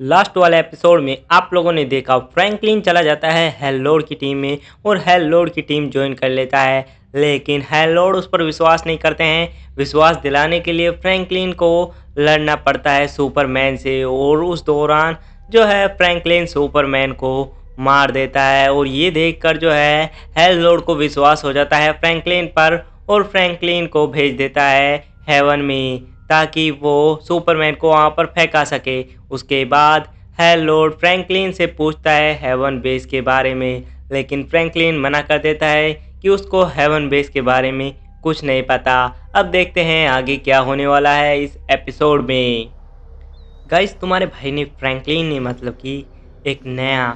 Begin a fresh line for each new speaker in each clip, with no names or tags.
Last वाले episode में आप लोगों ने देखा फ्रैंकलिन चला जाता है हेलोड की टीम में और हेलोड की टीम ज्वाइन कर लेता है लेकिन हेलोड उस पर विश्वास नहीं करते हैं विश्वास दिलाने के लिए फ्रैंकलिन को लड़ना पड़ता है सुपरमैन से और उस दौरान जो है फ्रैंकलिन सुपरमैन को मार देता है और ये देखकर जो है हेलोड को विश्वास हो जाता है फ्रैंकलिन पर और फ्रैंकलिन को भेज देता है हेवन में ताकि वो सुपरमैन को वहाँ पर फेंका सके उसके बाद है लॉर्ड फ्रैंकलिन से पूछता है हेवन बेस के बारे में लेकिन फ्रैंकलिन मना कर देता है कि उसको हेवन बेस के बारे में कुछ नहीं पता अब देखते हैं आगे क्या होने वाला है इस एपिसोड में गाइस तुम्हारे भाई ने फ्रैंकलिन ने मतलब कि एक नया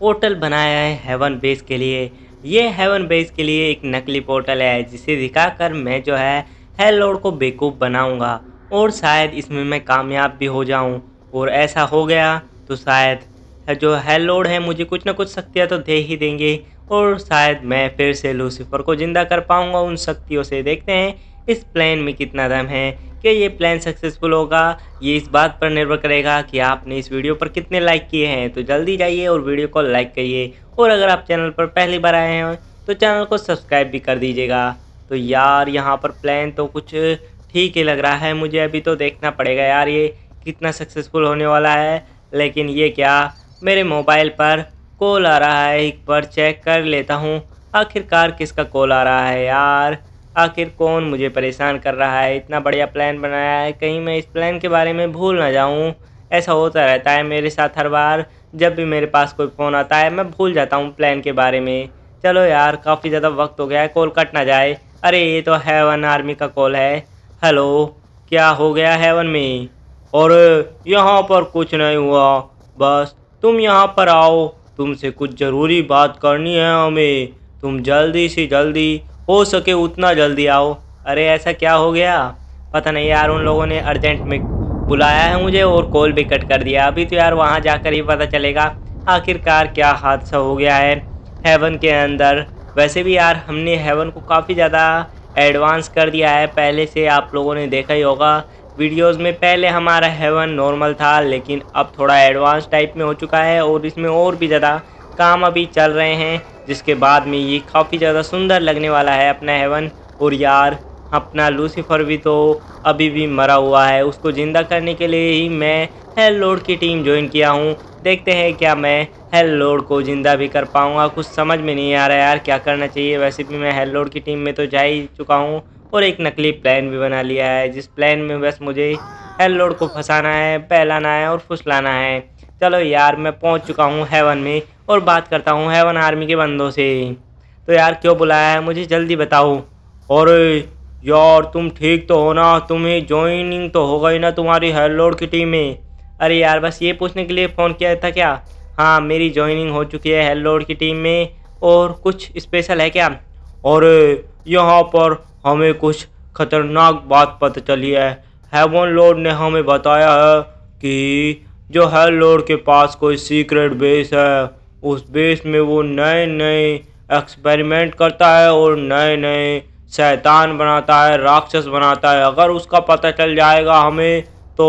पोर्टल बनाया है हेवन बेस के लिए ये हेवन बेस के लिए एक नकली पोर्टल है जिसे दिखाकर मैं जो है हेल को बेवकूफ़ बनाऊंगा और शायद इसमें मैं कामयाब भी हो जाऊं और ऐसा हो गया तो शायद जो है लोड है मुझे कुछ ना कुछ शक्तियाँ तो दे ही देंगे और शायद मैं फिर से लूसीफर को ज़िंदा कर पाऊँगा उन शक्तियों से देखते हैं इस प्लान में कितना दम है कि ये प्लान सक्सेसफुल होगा ये इस बात पर निर्भर करेगा कि आपने इस वीडियो पर कितने लाइक किए हैं तो जल्दी जाइए और वीडियो को लाइक करिए और अगर आप चैनल पर पहली बार आए हैं तो चैनल को सब्सक्राइब भी कर दीजिएगा तो यार यहाँ पर प्लान तो कुछ ठीक ही लग रहा है मुझे अभी तो देखना पड़ेगा यार ये कितना सक्सेसफुल होने वाला है लेकिन ये क्या मेरे मोबाइल पर कॉल आ रहा है एक बार चेक कर लेता हूँ आखिरकार किसका कॉल आ रहा है यार आखिर कौन मुझे परेशान कर रहा है इतना बढ़िया प्लान बनाया है कहीं मैं इस प्लान के बारे में भूल ना जाऊँ ऐसा होता रहता है मेरे साथ हर बार जब भी मेरे पास कोई फ़ोन आता है मैं भूल जाता हूँ प्लान के बारे में चलो यार काफ़ी ज़्यादा वक्त हो गया है कॉल कट ना जाए अरे ये तो है वन आर्मी का कॉल है हेलो क्या हो गया हेवन में और यहाँ पर कुछ नहीं हुआ बस तुम यहाँ पर आओ तुमसे कुछ ज़रूरी बात करनी है हमें तुम जल्दी से जल्दी हो सके उतना जल्दी आओ अरे ऐसा क्या हो गया पता नहीं यार उन लोगों ने अर्जेंट में बुलाया है मुझे और कॉल भी कट कर दिया अभी तो यार वहाँ जाकर ही पता चलेगा आखिरकार क्या हादसा हो गया है हेवन के अंदर वैसे भी यार हमने हेवन को काफ़ी ज़्यादा एडवांस कर दिया है पहले से आप लोगों ने देखा ही होगा वीडियोस में पहले हमारा हेवन नॉर्मल था लेकिन अब थोड़ा एडवांस टाइप में हो चुका है और इसमें और भी ज़्यादा काम अभी चल रहे हैं जिसके बाद में ये काफ़ी ज़्यादा सुंदर लगने वाला है अपना हेवन और यार अपना लूसीफर भी तो अभी भी मरा हुआ है उसको ज़िंदा करने के लिए ही मैं हेल लोड की टीम ज्वाइन किया हूँ देखते हैं क्या मैं हेल लोड को ज़िंदा भी कर पाऊँगा कुछ समझ में नहीं आ रहा यार क्या करना चाहिए वैसे भी मैं हेल लोड की टीम में तो जा ही चुका हूँ और एक नकली प्लान भी बना लिया है जिस प्लान में बस मुझे हेल लोड को फंसाना है पहलाना है और फुसलाना है चलो यार मैं पहुँच चुका हूँ हेवन में और बात करता हूँ हेवन आर्मी के बंदों से तो यार क्यों बुलाया है मुझे जल्दी बताओ और यार तुम ठीक तो हो ना तुम्हें ज्वाइनिंग तो हो गई ना तुम्हारी हेलोड की टीम में अरे यार बस ये पूछने के लिए फ़ोन किया था क्या हाँ मेरी ज्वाइनिंग हो चुकी है हेलोड की टीम में और कुछ स्पेशल है क्या और यहाँ पर हमें कुछ खतरनाक बात पता चली है हेवन लोड ने हमें बताया है कि जो हेल लोड के पास कोई सीक्रेट बेस है उस बेस में वो नए नए एक्सपेरिमेंट करता है और नए नए शैतान बनाता है राक्षस बनाता है अगर उसका पता चल जाएगा हमें तो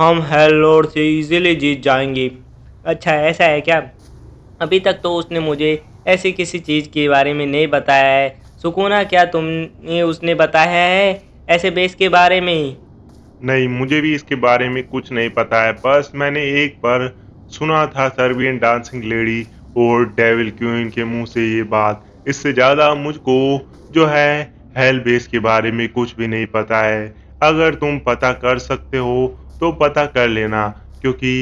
हम हेल लॉर्ड से इजीली जीत जाएंगे अच्छा ऐसा है क्या अभी तक तो उसने मुझे ऐसी किसी चीज़ के बारे में नहीं बताया है सुकूना क्या तुमने उसने बताया है ऐसे बेस के बारे में
नहीं मुझे भी इसके बारे में कुछ नहीं पता है बस मैंने एक बार सुना था सर्बियन डांसिंग लेडी और डेविल क्यून के मुंह से ये बात इससे ज़्यादा मुझको जो है बेस के बारे में कुछ भी नहीं पता है अगर तुम पता कर सकते हो तो पता कर लेना क्योंकि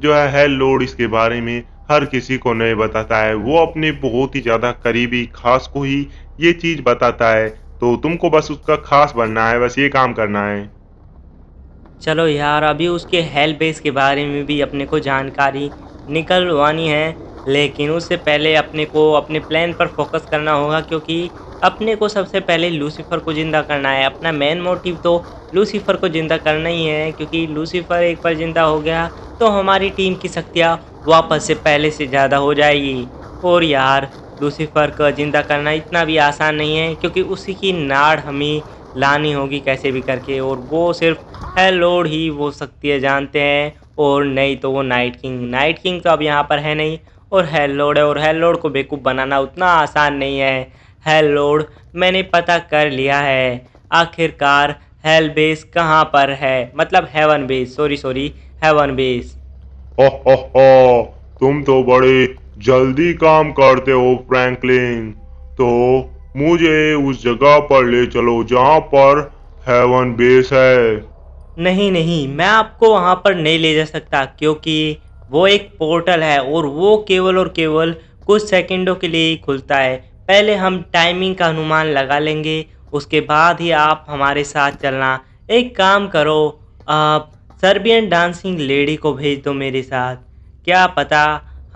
जो है हेल लोड इसके बारे में हर किसी को नहीं बताता है वो अपने बहुत ही ज़्यादा करीबी खास को ही ये चीज़ बताता है तो तुमको बस उसका खास बनना है बस ये काम करना है
चलो यार अभी उसके हेल बेस के बारे में भी अपने को जानकारी निकलवानी है लेकिन उससे पहले अपने को अपने प्लान पर फोकस करना होगा क्योंकि अपने को सबसे पहले लूसीफर को ज़िंदा करना है अपना मेन मोटिव तो लूसीफर को ज़िंदा करना ही है क्योंकि लूसीफर एक बार ज़िंदा हो गया तो हमारी टीम की शक्तियाँ वापस से पहले से ज़्यादा हो जाएगी और यार लूसीफर को ज़िंदा करना इतना भी आसान नहीं है क्योंकि उसी की नाड़ हमें लानी होगी कैसे भी करके और वो सिर्फ हेलोड ही वो सकती है जानते हैं और नहीं तो वो नाइट किंग नाइट किंग तो अब यहाँ पर है नहीं और हेलोड है और हेलोड को बेवकूफ़ बनाना उतना आसान नहीं है है लोड मैंने पता कर लिया है आखिरकार हेल बेस कहाँ पर है मतलब heaven base sorry sorry heaven base
हो हो हो तुम तो बड़े जल्दी काम करते हो फ्रैंकलिन तो मुझे उस जगह पर ले चलो जहाँ पर हेवन बेस है
नहीं नहीं मैं आपको वहाँ पर नहीं ले जा सकता क्योंकि वो एक पोर्टल है और वो केवल और केवल कुछ सेकंडों के लिए ही खुलता है पहले हम टाइमिंग का अनुमान लगा लेंगे उसके बाद ही आप हमारे साथ चलना एक काम करो आप सर्बियन डांसिंग लेडी को भेज दो मेरे साथ क्या पता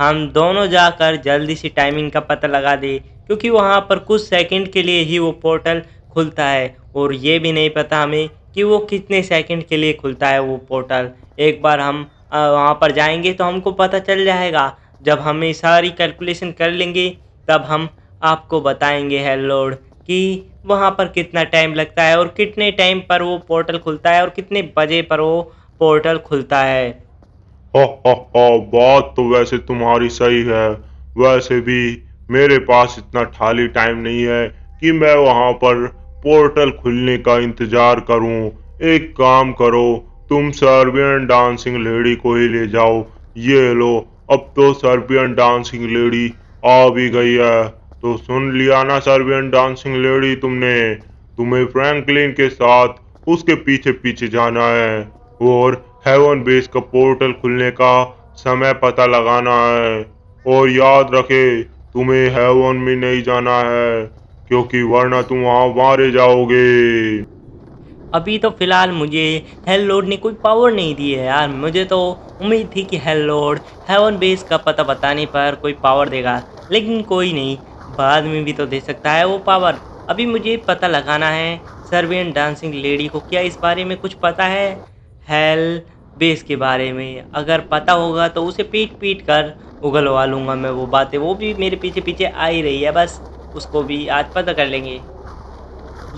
हम दोनों जाकर जल्दी से टाइमिंग का पता लगा दें क्योंकि वहाँ पर कुछ सेकंड के लिए ही वो पोर्टल खुलता है और ये भी नहीं पता हमें कि वो कितने सेकंड के लिए खुलता है वो पोर्टल एक बार हम वहाँ पर जाएंगे तो हमको पता चल जाएगा जब हमें सारी कैलकुलेशन कर लेंगे तब हम आपको बताएंगे है लॉर्ड कि वहाँ पर कितना टाइम लगता है और कितने टाइम पर वो पोर्टल खुलता है और कितने बजे पर वो पोर्टल खुलता है
हा हा हा बात तो वैसे तुम्हारी सही है वैसे भी मेरे पास इतना खाली टाइम नहीं है कि मैं वहाँ पर पोर्टल खुलने का इंतजार करूँ एक काम करो तुम सर्बियन डांसिंग लेडी को ही ले जाओ ये लो अब तो सर्बियन डांसिंग लेडी आ भी गई है तो सुन लिया ना सर्वियन डांसिंग लेडी तुमने तुम्हें फ्रैंकलिन के साथ उसके पीछे पीछे जाना है और हेवन बेस का पोर्टल खुलने का समय पता लगाना है और याद रखे तुम्हें हेवन में नहीं जाना है क्योंकि वरना तुम वहां मारे जाओगे
अभी तो फिलहाल मुझे हेल लोड ने कोई पावर नहीं दी है यार मुझे तो उम्मीद थी कि हेल लोड हेवन बेस का पता बताने पर कोई पावर देगा लेकिन कोई नहीं बाद में भी तो दे सकता है वो पावर अभी मुझे पता लगाना है सर्वियन डांसिंग लेडी को क्या इस बारे में कुछ पता है हेल बेस के बारे में अगर पता होगा तो उसे पीट पीट कर उगलवा लूँगा मैं वो बातें वो भी मेरे पीछे पीछे आ ही रही है बस उसको भी आज पता कर लेंगे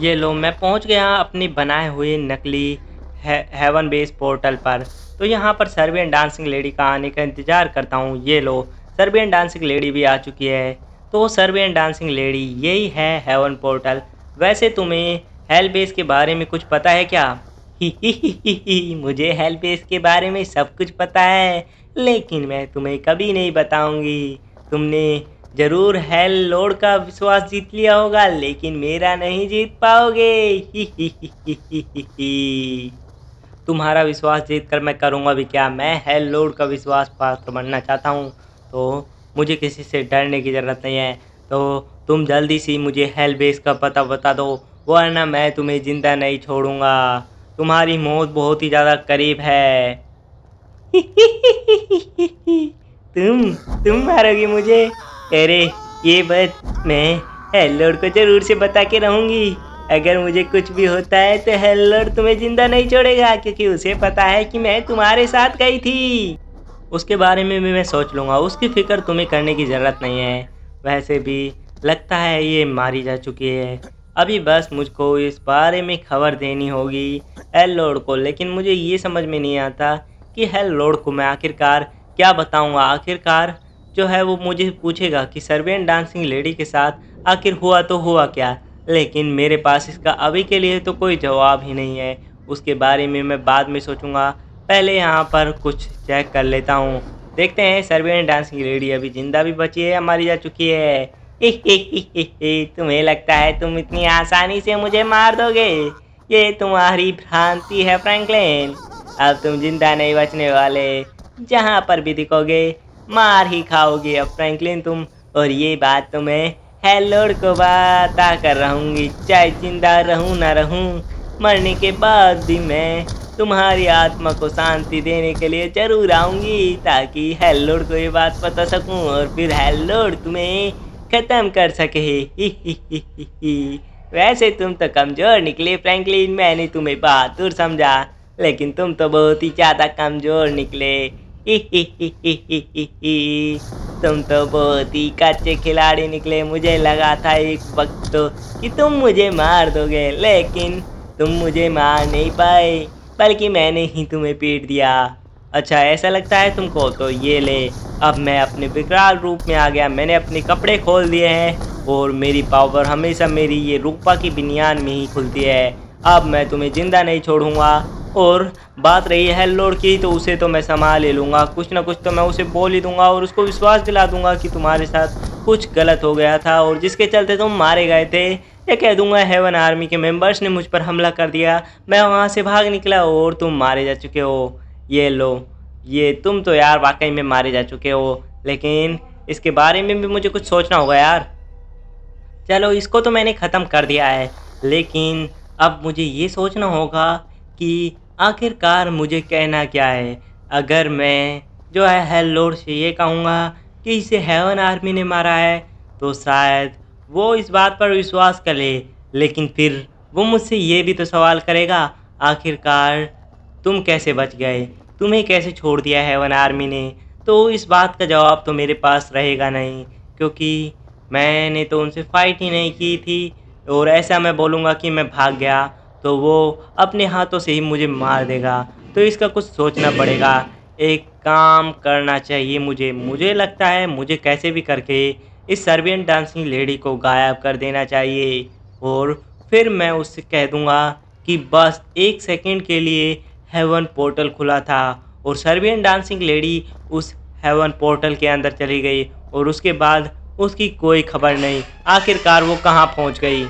ये लो मैं पहुँच गया अपने बनाए हुए नकली है, हेवन बेस पोर्टल पर तो यहाँ पर सर्बियन डांसिंग लेडी का आने का इंतज़ार करता हूँ ये लो सर्बियन डांसिंग लेडी भी आ चुकी है तो सर्वे एंड डांसिंग लेडी यही है हेवन पोर्टल वैसे तुम्हें हेल बेस के बारे में कुछ पता है क्या ही ही ही ही मुझे हेल बेस के बारे में सब कुछ पता है लेकिन मैं तुम्हें कभी नहीं बताऊंगी तुमने जरूर हेल लोड का विश्वास जीत लिया होगा लेकिन मेरा नहीं जीत पाओगे ही ही ही ही ही ही ही तुम्हारा विश्वास जीत कर मैं करूँगा भी क्या मैं हेल लोड का विश्वास पात्र बनना चाहता हूँ तो मुझे किसी से डरने की ज़रूरत नहीं है तो तुम जल्दी से मुझे हेल बेस का पता बता दो वरना मैं तुम्हें ज़िंदा नहीं छोड़ूंगा तुम्हारी मौत बहुत ही ज़्यादा करीब है तुम तुम मारोगे मुझे अरे ये बात मैं हेलोड को ज़रूर से बता के रहूँगी अगर मुझे कुछ भी होता है तो हेलोड तुम्हें ज़िंदा नहीं छोड़ेगा क्योंकि उसे पता है कि मैं तुम्हारे साथ गई थी उसके बारे में भी मैं सोच लूँगा उसकी फ़िक्र तुम्हें करने की ज़रूरत नहीं है वैसे भी लगता है ये मारी जा चुकी है अभी बस मुझको इस बारे में खबर देनी होगी एल लोड को लेकिन मुझे ये समझ में नहीं आता कि हेल लोड को मैं आखिरकार क्या बताऊँगा आखिरकार जो है वो मुझे पूछेगा कि सर्वेंट डांसिंग लेडी के साथ आखिर हुआ तो हुआ क्या लेकिन मेरे पास इसका अभी के लिए तो कोई जवाब ही नहीं है उसके बारे में मैं बाद में सोचूंगा पहले यहाँ पर कुछ चेक कर लेता हूँ देखते हैं सर्वियन डांस की लेडी अभी जिंदा भी बची है हमारी जा चुकी है तुम्हें लगता है तुम इतनी आसानी से मुझे मार दोगे ये तुम्हारी भ्रांति है फ्रैंकलिन अब तुम जिंदा नहीं बचने वाले जहाँ पर भी दिखोगे मार ही खाओगे अब फ्रैंकलिन तुम और ये बात तुम्हें तो हेलोड को बता कर रहूँगी चाहे जिंदा रहूँ ना रहूँ मरने के बाद भी मैं तुम्हारी आत्मा को शांति देने के लिए जरूर आऊंगी ताकि हेल्लोड को ये बात बता सकूँ और फिर हेल्लोड तुम्हें ख़त्म कर सके ही ही ही ही ही। वैसे तुम तो कमज़ोर निकले फ्रैंकलिन मैंने तुम्हें बहादुर समझा लेकिन तुम तो बहुत ही ज़्यादा कमज़ोर निकले तुम तो बहुत ही कच्चे खिलाड़ी निकले मुझे लगा था एक वक्त तो कि तुम मुझे मार दोगे लेकिन तुम मुझे मार नहीं पाए बल्कि मैंने ही तुम्हें पीट दिया अच्छा ऐसा लगता है तुमको तो ये ले अब मैं अपने विकराल रूप में आ गया मैंने अपने कपड़े खोल दिए हैं और मेरी पावर हमेशा मेरी ये रूपा की बिनियान में ही खुलती है अब मैं तुम्हें ज़िंदा नहीं छोड़ूंगा और बात रही है लोड की तो उसे तो मैं संभाल ले लूँगा कुछ ना कुछ तो मैं उसे बोल ही दूंगा और उसको विश्वास दिला दूंगा कि तुम्हारे साथ कुछ गलत हो गया था और जिसके चलते तुम मारे गए थे या कह दूंगा हेवन आर्मी के मेंबर्स ने मुझ पर हमला कर दिया मैं वहाँ से भाग निकला और तुम मारे जा चुके हो ये लो ये तुम तो यार वाकई में मारे जा चुके हो लेकिन इसके बारे में भी मुझे कुछ सोचना होगा यार चलो इसको तो मैंने ख़त्म कर दिया है लेकिन अब मुझे ये सोचना होगा कि आखिरकार मुझे कहना क्या है अगर मैं जो है हेल से ये कहूँगा कि इसे हेवन आर्मी ने मारा है तो शायद वो इस बात पर विश्वास कर ले लेकिन फिर वो मुझसे ये भी तो सवाल करेगा आखिरकार तुम कैसे बच गए तुम्हें कैसे छोड़ दिया है वन आर्मी ने तो इस बात का जवाब तो मेरे पास रहेगा नहीं क्योंकि मैंने तो उनसे फ़ाइट ही नहीं की थी और ऐसा मैं बोलूँगा कि मैं भाग गया तो वो अपने हाथों से ही मुझे मार देगा तो इसका कुछ सोचना पड़ेगा एक काम करना चाहिए मुझे मुझे लगता है मुझे कैसे भी करके इस सर्वियन डांसिंग लेडी को गायब कर देना चाहिए और फिर मैं उससे कह दूँगा कि बस एक सेकंड के लिए हेवन पोर्टल खुला था और सर्वियन डांसिंग लेडी उस हेवन पोर्टल के अंदर चली गई और उसके बाद उसकी कोई खबर नहीं आखिरकार वो कहाँ पहुँच गई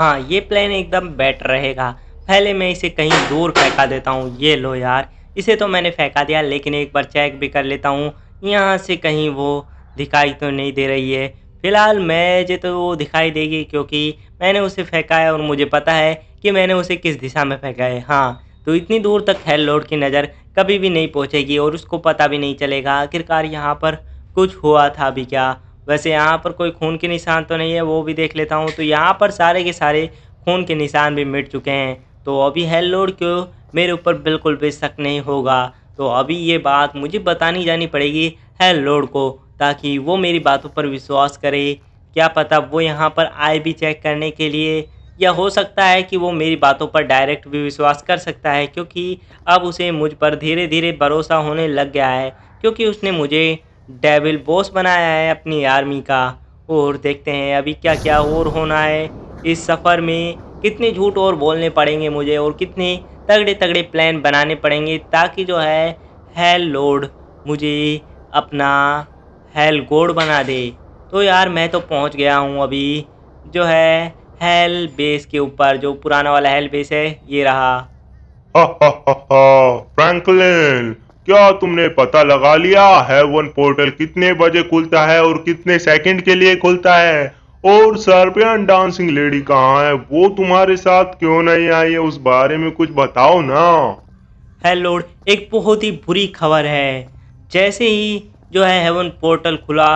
हाँ ये प्लान एकदम बेटर रहेगा पहले मैं इसे कहीं दूर फेंका देता हूँ ये लो यार इसे तो मैंने फेंका दिया लेकिन एक बार चेक भी कर लेता हूँ यहाँ से कहीं वो दिखाई तो नहीं दे रही है फिलहाल जो तो वो दिखाई देगी क्योंकि मैंने उसे फेंका है और मुझे पता है कि मैंने उसे किस दिशा में फेंका है हाँ तो इतनी दूर तक लोड की नज़र कभी भी नहीं पहुँचेगी और उसको पता भी नहीं चलेगा आखिरकार यहाँ पर कुछ हुआ था अभी क्या वैसे यहाँ पर कोई खून के निशान तो नहीं है वो भी देख लेता हूँ तो यहाँ पर सारे के सारे खून के निशान भी मिट चुके हैं तो अभी हेल लोड को मेरे ऊपर बिल्कुल भी शक नहीं होगा तो अभी ये बात मुझे बतानी जानी पड़ेगी हेल लोड को ताकि वो मेरी बातों पर विश्वास करे क्या पता वो यहाँ पर आए भी चेक करने के लिए या हो सकता है कि वो मेरी बातों पर डायरेक्ट भी विश्वास कर सकता है क्योंकि अब उसे मुझ पर धीरे धीरे भरोसा होने लग गया है क्योंकि उसने मुझे डेविल बॉस बनाया है अपनी आर्मी का और देखते हैं अभी क्या क्या और होना है इस सफ़र में कितने झूठ और बोलने पड़ेंगे मुझे और कितने तगड़े तगड़े प्लान बनाने पड़ेंगे ताकि जो है हेल लोड मुझे अपना हेल गोड बना दे तो यार मैं तो पहुंच गया हूं अभी जो है हेल बेस के ऊपर जो पुराना वाला हेल बेस है
ये रहा फ्रैंकलिन क्या तुमने पता लगा लिया है वन पोर्टल कितने बजे खुलता है और कितने सेकंड के लिए खुलता है और सर्पियन डांसिंग लेडी कहाँ है वो तुम्हारे साथ क्यों नहीं आई है उस बारे में कुछ बताओ ना
हेलो एक बहुत ही बुरी खबर है जैसे ही जो है हेवन पोर्टल खुला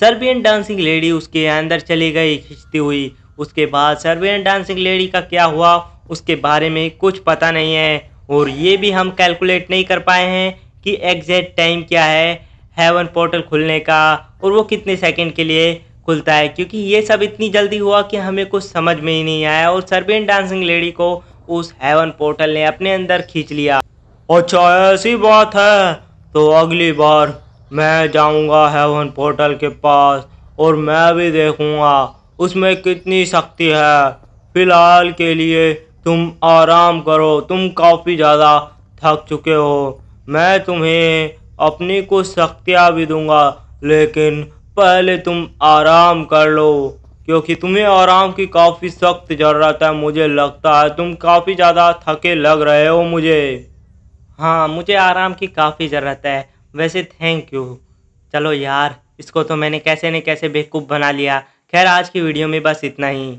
सर्बियन डांसिंग लेडी उसके अंदर चली गई खींचती हुई उसके बाद सर्बियन डांसिंग लेडी का क्या हुआ उसके बारे में कुछ पता नहीं है और ये भी हम कैलकुलेट नहीं कर पाए हैं कि एग्जैक्ट टाइम क्या है हेवन पोर्टल खुलने का और वो कितने सेकंड के लिए खुलता है क्योंकि ये सब इतनी जल्दी हुआ कि हमें कुछ समझ में ही नहीं आया और सर्बियन डांसिंग लेडी को उस हेवन पोर्टल ने अपने अंदर खींच लिया अच्छा ऐसी बात है तो अगली बार मैं जाऊंगा हेवन पोर्टल के पास और मैं भी देखूंगा उसमें कितनी शक्ति है फ़िलहाल के लिए तुम आराम करो तुम काफ़ी ज़्यादा थक चुके हो मैं तुम्हें अपनी कुछ शक्तियाँ भी दूंगा लेकिन पहले तुम आराम कर लो क्योंकि तुम्हें आराम की काफ़ी सख्त ज़रूरत है मुझे लगता है तुम काफ़ी ज़्यादा थके लग रहे हो मुझे हाँ मुझे आराम की काफ़ी ज़रूरत है वैसे थैंक यू चलो यार इसको तो मैंने कैसे न कैसे बेवकूफ़ बना लिया खैर आज की वीडियो में बस इतना ही